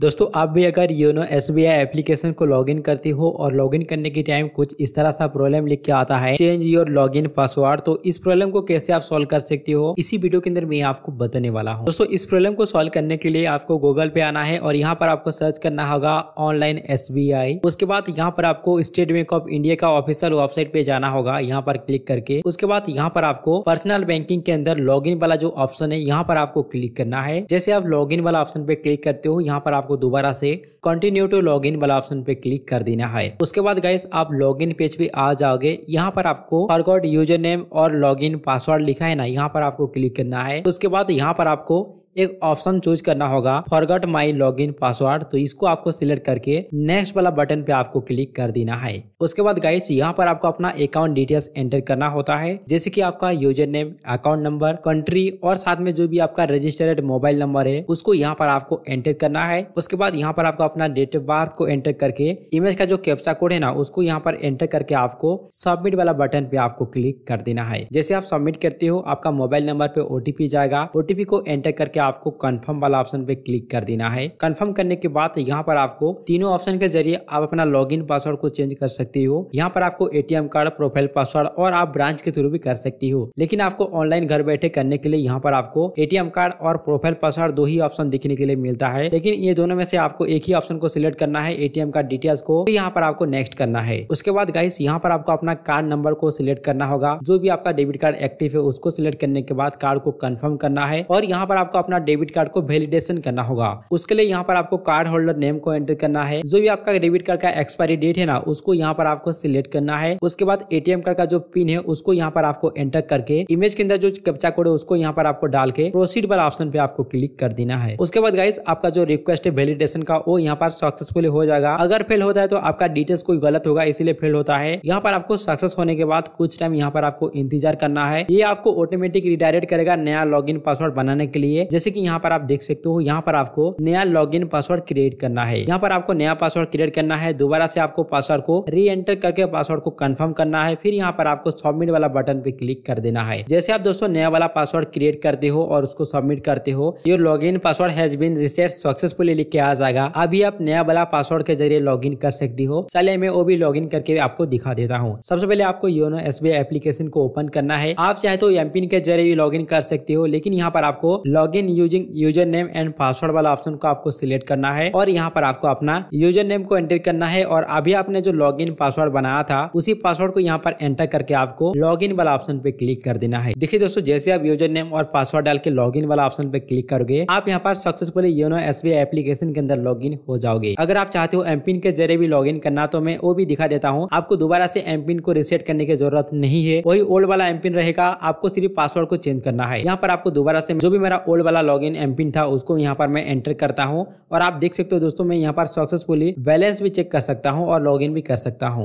दोस्तों आप भी अगर YONO S B I application को लॉगिन करती हो और लॉगिन करने के टाइम कुछ इस तरह सा प्रॉब्लम लिख के आता है चेंज योर लॉगिन पासवर्ड तो इस प्रॉब्लम को कैसे आप सॉल्व कर सकती हो इसी वीडियो के अंदर मैं आपको बताने वाला हूँ दोस्तों इस प्रॉब्लम को सॉल्व करने के लिए आपको गूगल पे आना है और यहाँ पर आपको सर्च करना होगा ऑनलाइन एस बी आई उसके बाद यहाँ पर आपको स्टेट बैंक ऑफ इंडिया का ऑफिसियल वेबसाइट पे जाना होगा यहाँ पर क्लिक करके उसके बाद यहाँ पर आपको पर्सनल बैंकिंग के अंदर लॉग इन वाला जो ऑप्शन है यहाँ पर आपको क्लिक करना है जैसे आप लॉग इन वाला ऑप्शन पे क्लिक करते हो यहाँ पर आप आपको दोबारा से कंटिन्यू टू लॉग इन वाला ऑप्शन पे क्लिक कर देना है उसके बाद गाइस आप लॉग इन पेज पे आ जाओगे यहाँ पर आपको फॉरगॉड यूजर नेम और लॉग इन पासवर्ड लिखा है ना यहाँ पर आपको क्लिक करना है उसके बाद यहाँ पर आपको एक ऑप्शन चूज करना होगा forgot my log in password तो इसको आपको सिलेक्ट करके नेक्स्ट वाला बटन पे आपको क्लिक कर देना है उसके बाद गाइस यहाँ पर आपको अपना अकाउंट डिटेल्स एंटर करना होता है जैसे कि आपका user name account number country और साथ में जो भी आपका रजिस्टर्ड मोबाइल नंबर है उसको यहाँ पर आपको एंटर करना है उसके बाद यहाँ पर आपको अपना डेट ऑफ बर्थ को एंटर करके इमेज का जो कैप्चा कोड है ना उसको यहाँ पर एंटर करके आपको सबमिट वाला बटन पे आपको क्लिक कर देना है जैसे आप सबमिट करते हो आपका मोबाइल नंबर पे ओटीपी जाएगा ओटीपी को एंटर करके आपको कंफर्म वाला ऑप्शन पे क्लिक कर देना है कंफर्म करने के बाद यहाँ पर आपको तीनों ऑप्शन के जरिए आप अपना लॉग पासवर्ड को चेंज कर सकती हो यहाँ पर आपको एटीएम कार्ड प्रोफाइल पासवर्ड और आप ब्रांच के थ्रू भी कर सकती हो लेकिन आपको ऑनलाइन घर बैठे करने के लिए यहाँ पर आपको एटीएम कार्ड और प्रोफाइल पासवर्ड दो ही ऑप्शन देखने के लिए मिलता है लेकिन ये दोनों में से आपको एक ही ऑप्शन को सिलेक्ट करना है एटीएम कार्ड डिटेल्स को तो यहाँ पर आपको नेक्स्ट करना है उसके बाद गाइस यहाँ पर आपको अपना कार्ड नंबर को सिलेक्ट करना होगा जो भी आपका डेबिट कार्ड एक्टिव है उसको सिलेक्ट करने के बाद कार्ड को कन्फर्म करना है और यहाँ पर आपको अपना अपना डेबिट कार्ड को वेलिडेशन करना होगा उसके लिए यहाँ पर आपको कार्ड होल्डर नेम को एंटर करना है जो भी आपका डेबिट कार्ड का एक्सपायरी डेट है ना उसको यहाँ पर आपको सिलेक्ट करना है उसके बाद एटीएम कार्ड का जो पिन है उसको यहाँ पर आपको एंटर करके इमेज के अंदर जो कैप्चा कोड है उसको यहाँ पर आपको डाल के प्रोसीड वाला ऑप्शन पे आपको क्लिक कर देना है उसके बाद गाइस आपका जो रिक्वेस्ट है वेलिडेशन का वो यहाँ पर सक्सेसफुल हो जाएगा अगर फेल होता है तो आपका डिटेल्स कोई गलत होगा इसीलिए फेल होता है यहाँ पर आपको सक्सेस होने के बाद कुछ टाइम यहाँ पर आपको इंतजार करना है ये आपको ऑटोमेटिक रिडायरेक्ट करेगा नया लॉग पासवर्ड बनाने के लिए जैसे जैसे कि यहाँ पर आप देख सकते हो यहाँ पर आपको नया लॉगिन पासवर्ड क्रिएट करना है यहाँ पर आपको नया पासवर्ड क्रिएट करना है दोबारा से आपको पासवर्ड को री एंटर करके पासवर्ड को कंफर्म करना है फिर यहाँ पर आपको सबमिट वाला बटन पे क्लिक कर देना है जैसे आप दोस्तों नया वाला पासवर्ड क्रिएट करते हो और उसको सबमिट करते हो your log in password has been reset successfully लिख के आ जाएगा अभी आप नया वाला पासवर्ड के जरिए लॉग इन कर सकती हो चले मैं वो भी लॉग इन करके आपको दिखा देता हूँ सबसे पहले आपको योनो एस एप्लीकेशन को ओपन करना है आप चाहे तो एमपिन के जरिए भी लॉग इन कर सकते हो लेकिन यहाँ पर आपको log in in using user name and password वाला ऑप्शन को आपको सिलेक्ट करना है और यहाँ पर आपको अपना यूजर नेम को एंटर करना है और अभी आपने जो लॉग इन पासवर्ड बनाया था उसी पासवर्ड को यहाँ पर एंटर करके आपको लॉग इन वाला ऑप्शन पे क्लिक कर देना है देखिए दोस्तों जैसे आप यूजर नेम और पासवर्ड डाल के लॉग इन वाला ऑप्शन पे क्लिक करोगे आप यहाँ पर सक्सेसफुली योनो एस एप्लीकेशन के अंदर लॉग इन हो जाओगे अगर आप चाहते हो एम के जरिए भी लॉग इन करना तो मैं वो भी दिखा देता हूँ आपको दोबारा से एम को रिसेट करने की जरूरत नहीं है वही ओल्ड वाला एमपिन रहेगा आपको सिर्फ पासवर्ड को चेंज करना है यहाँ पर आपको दोबारा से जो भी मेरा ओल्ड वाला वाला लॉगिन एमपिन था उसको यहाँ पर मैं एंटर करता हूँ और आप देख सकते हो दोस्तों मैं यहाँ पर सक्सेसफुली बैलेंस भी चेक कर सकता हूँ और इन भी कर सकता हूँ